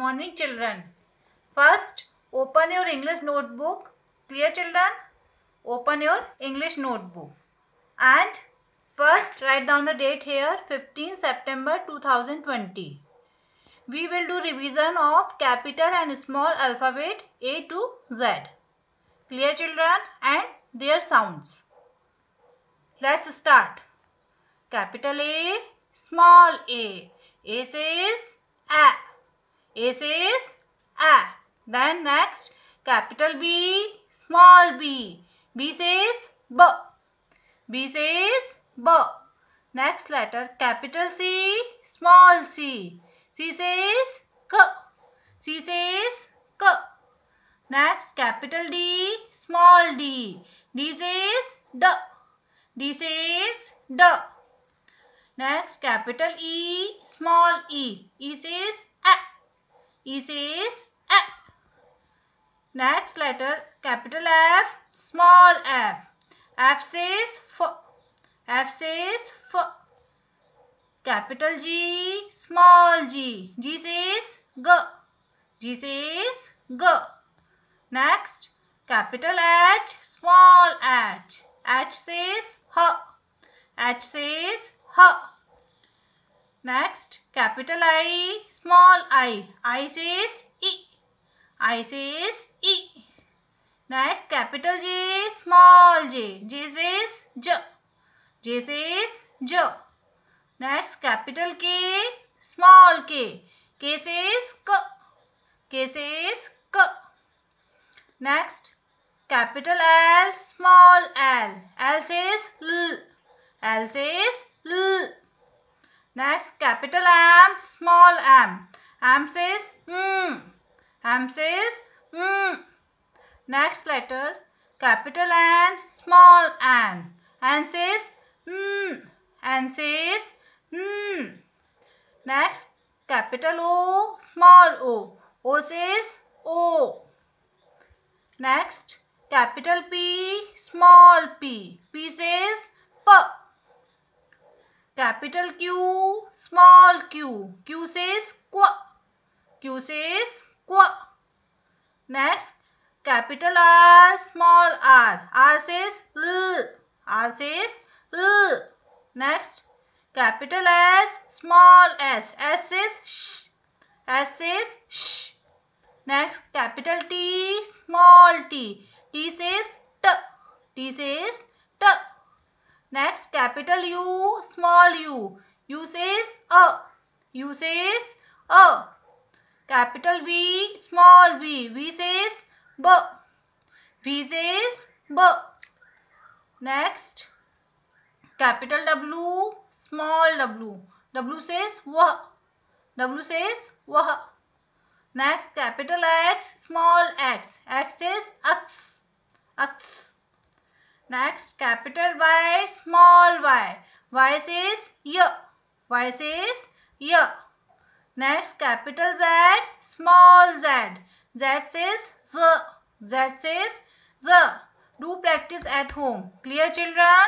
morning children. First open your English notebook. Clear children? Open your English notebook. And first write down the date here 15 September 2020. We will do revision of capital and small alphabet A to Z. Clear children and their sounds. Let's start. Capital A, small a. A says A. A says A. Then next capital B, small b. B says B. B says B. Next letter capital C, small c. C says K. C says K. Next capital D, small d. D says D. D says D. Next capital E, small e. E says E is. F. Next letter capital F, small f. F says for. F says for. Capital G, small g. G says go. G says go. Next capital H, small h. H says h. H says h. Next, capital I, small i. I says E. I says E. Next, capital J, small j. J says J. J says J. Next, capital K, small k. K says K. K says K. Next, capital L, small l. L says L. L says L. Next, capital M, small m. M says mm. M says mm. Next letter, capital N, small n. N says mm. N says mm. Next, capital O, small o. O says O. Next, capital P, small p. P says P capital Q, small q. Q says qua. Q says qua. Next, capital R, small r. R says l. R says l. Next, capital S, small s. S says sh. S says sh. Next, capital T, small t. T says t. T says capital U, small u. U says a. U says a. Capital V, small v. V says b. V says b. Next, capital W, small w. W says w. W says w. Next, capital X, small x. X is x. X Next, capital Y, small y. Y says Y. Y says Y. Next, capital Z, small z. Z says Z. Z says Z. Do practice at home. Clear children?